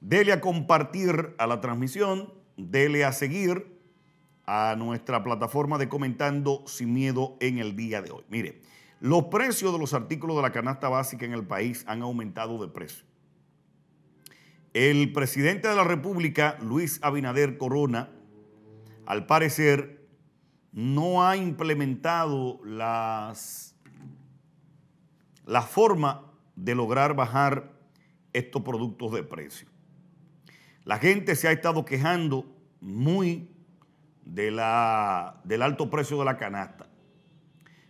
Dele a compartir a la transmisión, dele a seguir a nuestra plataforma de comentando sin miedo en el día de hoy. Mire, los precios de los artículos de la canasta básica en el país han aumentado de precio. El presidente de la República, Luis Abinader Corona, al parecer no ha implementado las, la forma de lograr bajar estos productos de precio. La gente se ha estado quejando muy de la, del alto precio de la canasta.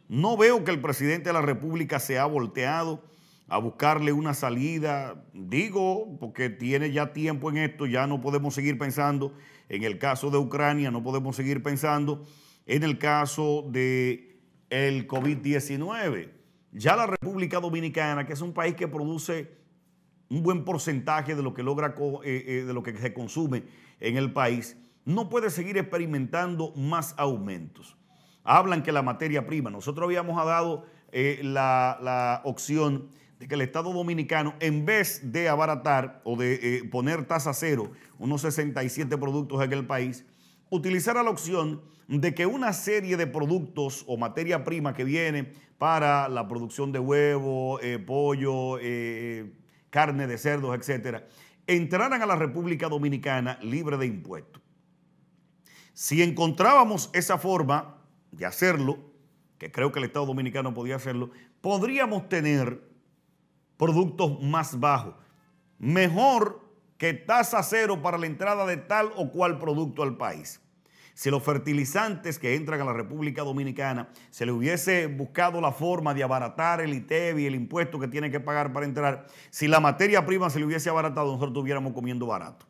No veo que el presidente de la República se ha volteado a buscarle una salida, digo, porque tiene ya tiempo en esto, ya no podemos seguir pensando en el caso de Ucrania, no podemos seguir pensando en el caso de COVID-19. Ya la República Dominicana, que es un país que produce un buen porcentaje de lo que logra, eh, eh, de lo que se consume en el país, no puede seguir experimentando más aumentos. Hablan que la materia prima, nosotros habíamos dado eh, la, opción de que el Estado Dominicano, en vez de abaratar o de poner tasa cero unos 67 productos en el país, utilizara la opción de que una serie de productos o materia prima que viene para la producción de huevo, pollo, eh, carne de cerdos, etcétera, entraran a la República Dominicana libre de impuestos. Si encontrábamos esa forma de hacerlo, que creo que el Estado Dominicano podía hacerlo, podríamos tener productos más bajos, mejor que tasa cero para la entrada de tal o cual producto al país. Si los fertilizantes que entran a la República Dominicana se le hubiese buscado la forma de abaratar el ITEB y el impuesto que tiene que pagar para entrar, si la materia prima se le hubiese abaratado, nosotros estuviéramos comiendo barato.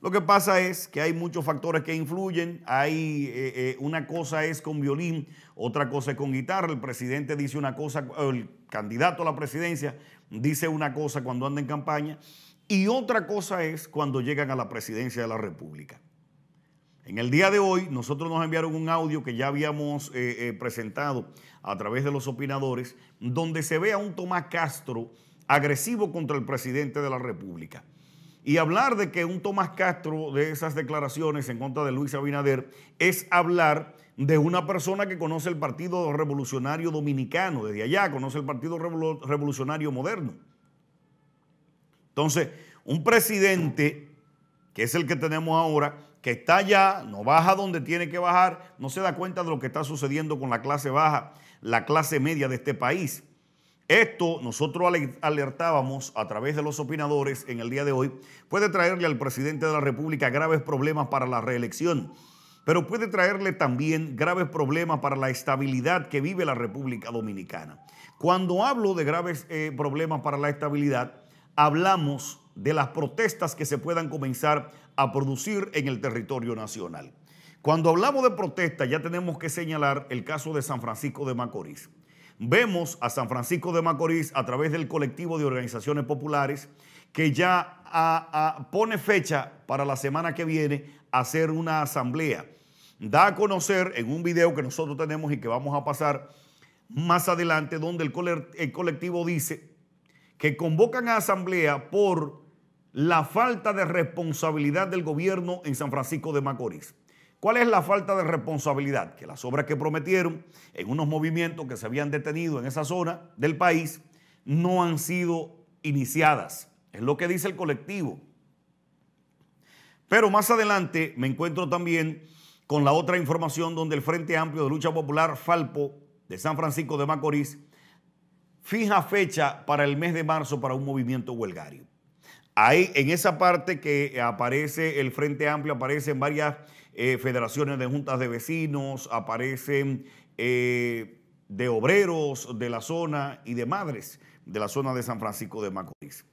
Lo que pasa es que hay muchos factores que influyen. Hay eh, eh, una cosa es con violín, otra cosa es con guitarra. El presidente dice una cosa, el candidato a la presidencia dice una cosa cuando anda en campaña y otra cosa es cuando llegan a la presidencia de la República. En el día de hoy, nosotros nos enviaron un audio que ya habíamos eh, eh, presentado a través de los opinadores, donde se ve a un Tomás Castro agresivo contra el presidente de la República. Y hablar de que un Tomás Castro de esas declaraciones en contra de Luis Abinader es hablar de una persona que conoce el Partido Revolucionario Dominicano, desde allá conoce el Partido Revolucionario Moderno. Entonces, un presidente, que es el que tenemos ahora, que está allá, no baja donde tiene que bajar, no se da cuenta de lo que está sucediendo con la clase baja, la clase media de este país. Esto nosotros alertábamos a través de los opinadores en el día de hoy, puede traerle al presidente de la República graves problemas para la reelección, pero puede traerle también graves problemas para la estabilidad que vive la República Dominicana. Cuando hablo de graves eh, problemas para la estabilidad, hablamos de las protestas que se puedan comenzar a producir en el territorio nacional. Cuando hablamos de protesta ya tenemos que señalar el caso de San Francisco de Macorís. Vemos a San Francisco de Macorís a través del colectivo de organizaciones populares que ya pone fecha para la semana que viene a hacer una asamblea. Da a conocer en un video que nosotros tenemos y que vamos a pasar más adelante, donde el colectivo dice que convocan a asamblea por la falta de responsabilidad del gobierno en San Francisco de Macorís. ¿Cuál es la falta de responsabilidad? Que las obras que prometieron en unos movimientos que se habían detenido en esa zona del país no han sido iniciadas. Es lo que dice el colectivo. Pero más adelante me encuentro también con la otra información donde el Frente Amplio de Lucha Popular Falpo de San Francisco de Macorís fija fecha para el mes de marzo para un movimiento huelgario. Ahí en esa parte que aparece el Frente Amplio, aparecen varias eh, federaciones de juntas de vecinos, aparecen eh, de obreros de la zona y de madres de la zona de San Francisco de Macorís.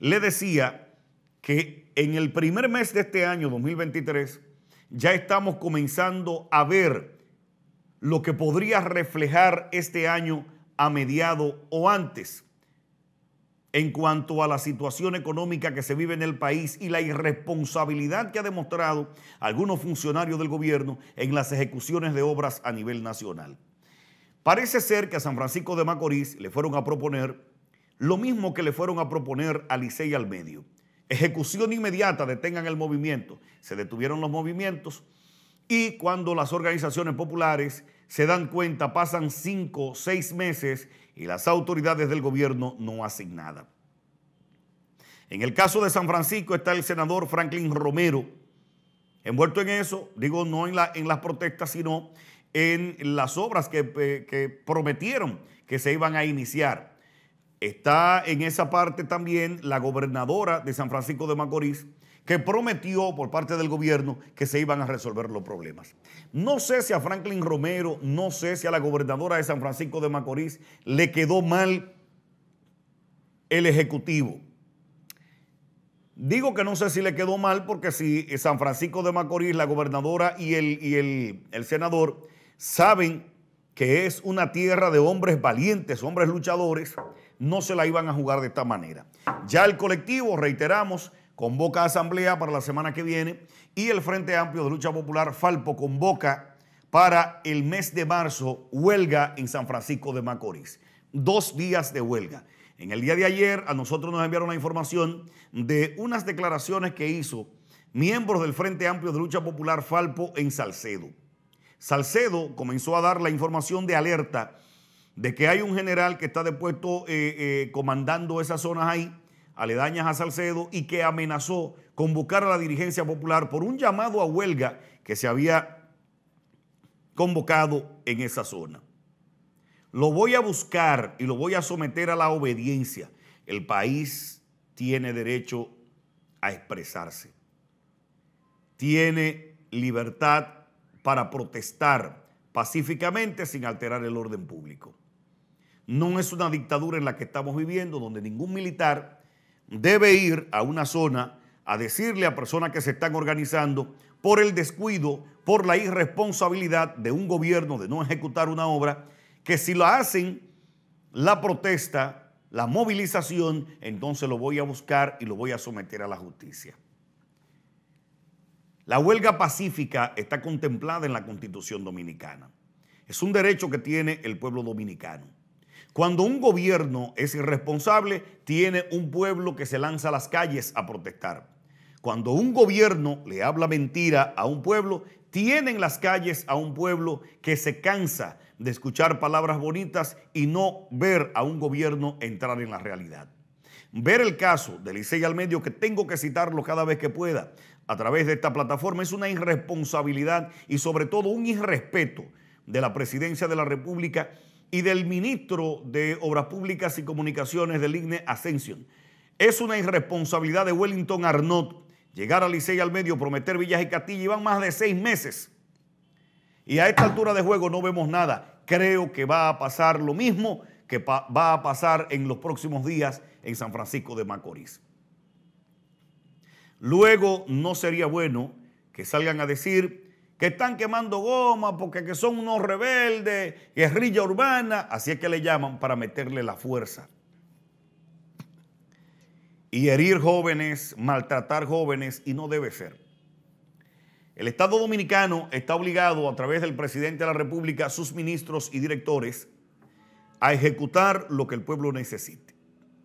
Le decía que en el primer mes de este año 2023 ya estamos comenzando a ver lo que podría reflejar este año a mediado o antes en cuanto a la situación económica que se vive en el país y la irresponsabilidad que ha demostrado algunos funcionarios del gobierno en las ejecuciones de obras a nivel nacional. Parece ser que a San Francisco de Macorís le fueron a proponer lo mismo que le fueron a proponer a Licey al medio. Ejecución inmediata, detengan el movimiento. Se detuvieron los movimientos y cuando las organizaciones populares se dan cuenta, pasan cinco, o seis meses y las autoridades del gobierno no hacen nada. En el caso de San Francisco está el senador Franklin Romero, envuelto en eso, digo no en, la, las protestas, sino en las obras que prometieron que se iban a iniciar. Está en esa parte también la gobernadora de San Francisco de Macorís, que prometió por parte del gobierno que se iban a resolver los problemas. No sé si a Franklin Romero, no sé si a la gobernadora de San Francisco de Macorís le quedó mal el Ejecutivo. Digo que no sé si le quedó mal porque si San Francisco de Macorís, la gobernadora y el, senador saben que es una tierra de hombres valientes, hombres luchadores, no se la iban a jugar de esta manera. Ya el colectivo, reiteramos, convoca a asamblea para la semana que viene y el Frente Amplio de Lucha Popular Falpo convoca para el mes de marzo huelga en San Francisco de Macorís. Dos días de huelga. En el día de ayer a nosotros nos enviaron la información de unas declaraciones que hizo miembros del Frente Amplio de Lucha Popular Falpo en Salcedo. Salcedo comenzó a dar la información de alerta de que hay un general que está depuesto eh, eh, comandando esas zonas ahí aledañas a Salcedo y que amenazó convocar a la dirigencia popular por un llamado a huelga que se había convocado en esa zona. Lo voy a buscar y lo voy a someter a la obediencia. El país tiene derecho a expresarse. Tiene libertad para protestar pacíficamente sin alterar el orden público. No es una dictadura en la que estamos viviendo donde ningún militar debe ir a una zona a decirle a personas que se están organizando por el descuido, por la irresponsabilidad de un gobierno de no ejecutar una obra, que si lo hacen, la protesta, la movilización, entonces lo voy a buscar y lo voy a someter a la justicia. La huelga pacífica está contemplada en la Constitución Dominicana. Es un derecho que tiene el pueblo dominicano. Cuando un gobierno es irresponsable, tiene un pueblo que se lanza a las calles a protestar. Cuando un gobierno le habla mentira a un pueblo, tiene en las calles a un pueblo que se cansa de escuchar palabras bonitas y no ver a un gobierno entrar en la realidad. Ver el caso de Licey al que tengo que citarlo cada vez que pueda a través de esta plataforma, es una irresponsabilidad y sobre todo un irrespeto de la presidencia de la República y del ministro de Obras Públicas y Comunicaciones del INE, Ascension. Es una irresponsabilidad de Wellington Arnott llegar a Licey al medio, prometer Villas y Castilla y van más de seis meses. Y a esta altura de juego no vemos nada. Creo que va a pasar lo mismo que va a pasar en los próximos días en San Francisco de Macorís. Luego no sería bueno que salgan a decir que están quemando goma porque que son unos rebeldes, guerrilla urbana, así es que le llaman para meterle la fuerza. Y herir jóvenes, maltratar jóvenes, y no debe ser. El Estado Dominicano está obligado a través del presidente de la República, sus ministros y directores, a ejecutar lo que el pueblo necesite.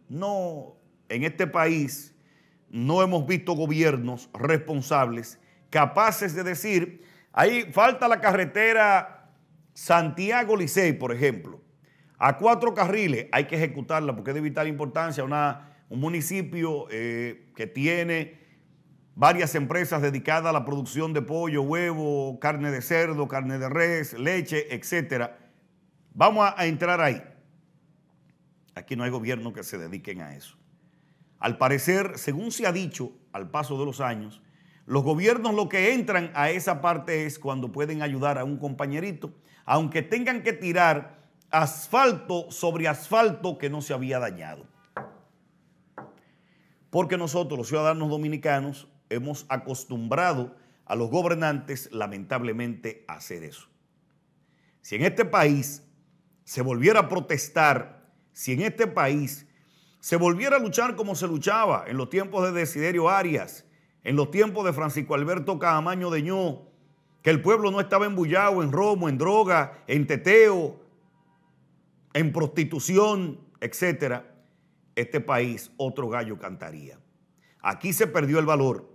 No, en este país no hemos visto gobiernos responsables capaces de decir, Ahí falta la carretera Santiago Licey, por ejemplo. A cuatro carriles hay que ejecutarla porque es de vital importancia. un municipio eh, que tiene varias empresas dedicadas a la producción de pollo, huevo, carne de cerdo, carne de res, leche, etcétera. Vamos a, a entrar ahí. Aquí no hay gobierno que se dediquen a eso. Al parecer, según se ha dicho al paso de los años, los gobiernos lo que entran a esa parte es cuando pueden ayudar a un compañerito, aunque tengan que tirar asfalto sobre asfalto que no se había dañado. Porque nosotros, los ciudadanos dominicanos, hemos acostumbrado a los gobernantes, lamentablemente, a hacer eso. Si en este país se volviera a protestar, si en este país se volviera a luchar como se luchaba en los tiempos de Desiderio Arias, en los tiempos de Francisco Alberto Caamaño de Ño, que el pueblo no estaba embullado en romo, en droga, en teteo, en prostitución, etc., este país otro gallo cantaría. Aquí se perdió el valor.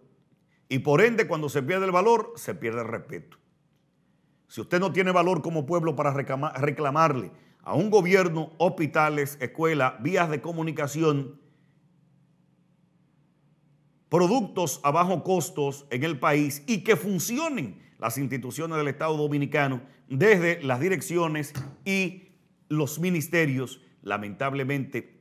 Y por ende, cuando se pierde el valor, se pierde el respeto. Si usted no tiene valor como pueblo para reclamarle a un gobierno, hospitales, escuelas, vías de comunicación, productos a bajo costos en el país y que funcionen las instituciones del Estado Dominicano desde las direcciones y los ministerios. Lamentablemente,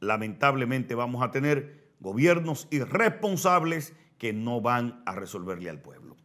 lamentablemente vamos a tener gobiernos irresponsables que no van a resolverle al pueblo.